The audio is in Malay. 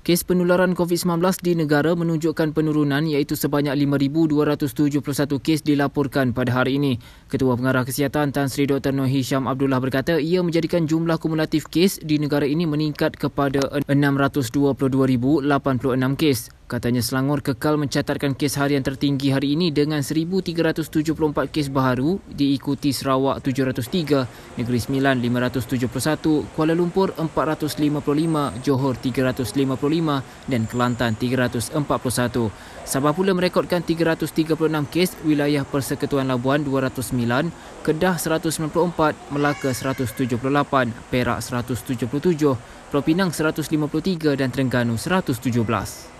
Kes penularan COVID-19 di negara menunjukkan penurunan iaitu sebanyak 5,271 kes dilaporkan pada hari ini. Ketua Pengarah Kesihatan Tan Sri Dr. Noh Hisham Abdullah berkata ia menjadikan jumlah kumulatif kes di negara ini meningkat kepada 622,086 kes. Katanya Selangor kekal mencatatkan kes harian tertinggi hari ini dengan 1374 kes baharu diikuti Sarawak 703, Negeri Sembilan 571, Kuala Lumpur 455, Johor 355 dan Kelantan 341. Sabah pula merekodkan 336 kes, wilayah Persekutuan Labuan 209, Kedah 194, Melaka 178, Perak 177, Propinang 153 dan Terengganu 117.